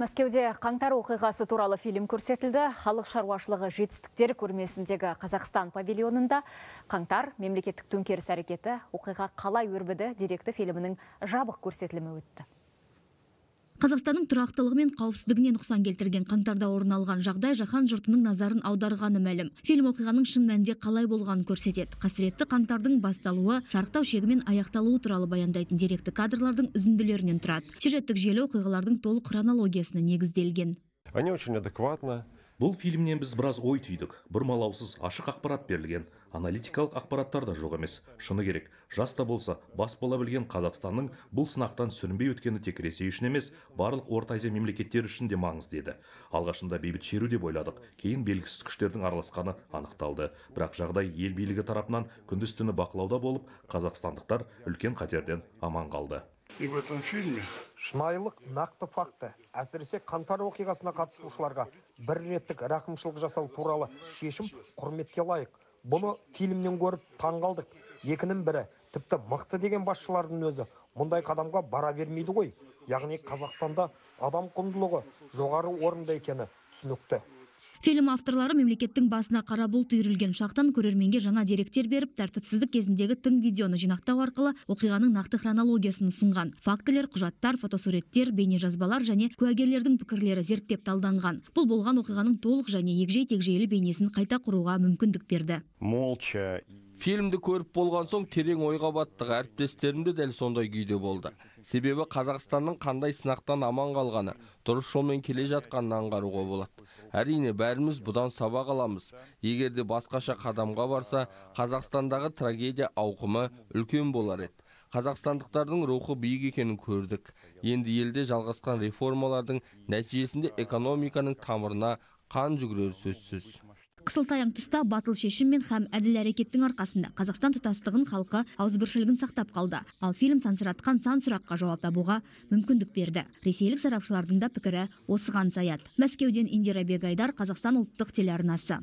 Мәскеуде қаңтар оқиғасы туралы фильм көрсетілді. Халық шаруашылығы жетістіктер көрмесіндегі Қазақстан павильонында қаңтар мемлекеттік төңкеріс әрекеті оқиға қалай өрбіді деректі фильмінің жабық көрсетілімі өтті қазақстанның тұрақтылығы мен қауіпсіздігіне нұқсан келтірген қаңтарда орын алған жағдай жаһан жұртының назарын аударғаны мәлім фильм оқиғаның шын мәнінде қалай болғанын көрсетеді қасіретті қаңтардың басталуы шарықтау шегі мен аяқталуы туралы баяндайтын деректі кадрлардың үзінділерінен тұрады сюжеттік желі оқиғалардың толық хронологиясына негізделген они очень адекватно бұл фильмнен біз біраз ой түйдік бұрмалаусыз ашық ақпарат берілген аналитикалық ақпараттар да жоқ емес шыны керек жаста болса бас бола білген қазақстанның бұл сынақтан сүрінбей өткені тек ресей үшін емес барлық орта азия мемлекеттері үшін де маңызды еді алғашында бейбіт шеру деп ойладық кейін белгісіз күштердің араласқаны анықталды бірақ жағдай ел билігі тарапынан күндіз түні бақылауда болып қазақстандықтар үлкен қатерден аман қалды И в этом фильме шынайылық нақты факті әсіресе қаңтар оқиғасына қатысушыларға бір реттік рақымшылық жасау туралы шешім құрметке лайық бұны фильмнен көріп таңғалдық екінің бірі тіпті мықты деген басшылардың өзі мұндай қадамға бара бермейді ғой яғни қазақстанда адам құндылығы жоғары орында екені түсінікті фильм авторлары мемлекеттің басына қара бұлт үйірілген шақтан көрерменге жаңа деректер беріп тәртіпсіздік кезіндегі тың видеоны жинақтау арқылы оқиғаның нақты хронологиясын ұсынған фактілер құжаттар фотосуреттер бейнежазбалар және куәгерлердің пікірлері зерттеп талданған бұл болған оқиғаның толық және егжей тегжейлі бейнесін қайта құруға мүмкіндік берді молча фильмді көріп болған соң терең ойға баттық әріптестерім дәл сондай күйде болды себебі қазақстанның қандай сынақтан аман қалғаны дұрыс жолмен келе жатқанын аңғаруға болады әрине бәріміз бұдан сабақ аламыз егер де басқаша қадамға барса қазақстандағы трагедия ауқымы үлкен болар еді қазақстандықтардың рухы биік екенін көрдік енді елде жалғасқан реформалардың нәтижесінде экономиканың тамырына қан жүгірері сөзсіз қысылтаяң тұста батыл шешім мен һәм әділ әрекеттің арқасында қазақстан тұтастығын халқы ауызбіршілігін сақтап қалды ал фильм сансыратқан сан сұраққа жауап табуға мүмкіндік берді ресейлік сарапшылардың да пікірі осыған саяды мәскеуден индира бегайдар қазақстан ұлттық телеарнасы